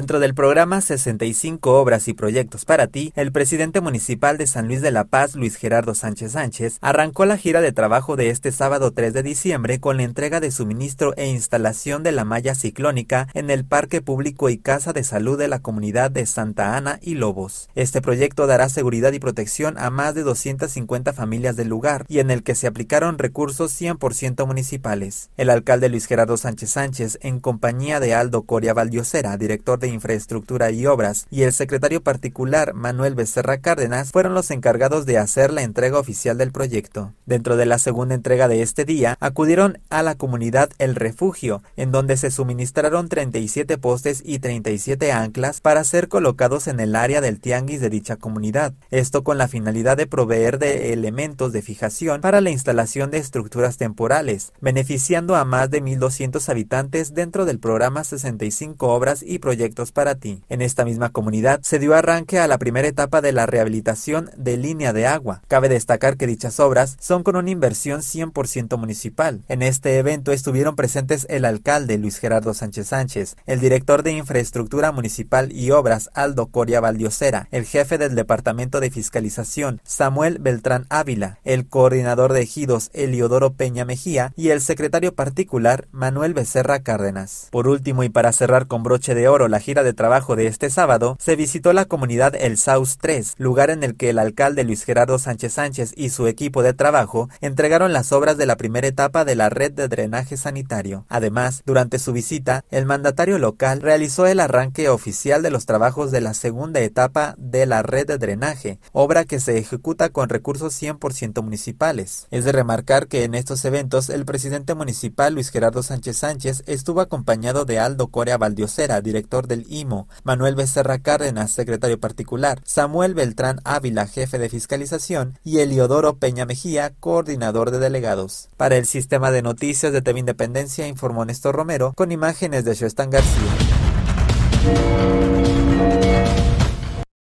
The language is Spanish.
Dentro del programa 65 Obras y Proyectos para ti, el presidente municipal de San Luis de la Paz, Luis Gerardo Sánchez Sánchez, arrancó la gira de trabajo de este sábado 3 de diciembre con la entrega de suministro e instalación de la malla ciclónica en el Parque Público y Casa de Salud de la comunidad de Santa Ana y Lobos. Este proyecto dará seguridad y protección a más de 250 familias del lugar y en el que se aplicaron recursos 100% municipales. El alcalde Luis Gerardo Sánchez Sánchez, en compañía de Aldo Coria Valdiosera, director de Infraestructura y Obras y el secretario particular Manuel Becerra Cárdenas fueron los encargados de hacer la entrega oficial del proyecto. Dentro de la segunda entrega de este día, acudieron a la comunidad El Refugio, en donde se suministraron 37 postes y 37 anclas para ser colocados en el área del tianguis de dicha comunidad, esto con la finalidad de proveer de elementos de fijación para la instalación de estructuras temporales, beneficiando a más de 1.200 habitantes dentro del programa 65 obras y proyectos para Ti. En esta misma comunidad se dio arranque a la primera etapa de la rehabilitación de línea de agua. Cabe destacar que dichas obras son con una inversión 100% municipal. En este evento estuvieron presentes el alcalde Luis Gerardo Sánchez Sánchez, el director de Infraestructura Municipal y Obras Aldo Coria Valdiosera, el jefe del Departamento de Fiscalización Samuel Beltrán Ávila, el coordinador de ejidos Eliodoro Peña Mejía y el secretario particular Manuel Becerra Cárdenas. Por último y para cerrar con broche de oro la gira de trabajo de este sábado, se visitó la comunidad El Saus 3, lugar en el que el alcalde Luis Gerardo Sánchez Sánchez y su equipo de trabajo entregaron las obras de la primera etapa de la red de drenaje sanitario. Además, durante su visita, el mandatario local realizó el arranque oficial de los trabajos de la segunda etapa de la red de drenaje, obra que se ejecuta con recursos 100% municipales. Es de remarcar que en estos eventos el presidente municipal Luis Gerardo Sánchez Sánchez estuvo acompañado de Aldo Corea Valdiosera, director del IMO, Manuel Becerra Cárdenas, secretario particular, Samuel Beltrán Ávila, jefe de fiscalización, y Eliodoro Peña Mejía, coordinador de delegados. Para el sistema de noticias de TV Independencia informó Néstor Romero con imágenes de Shostan García.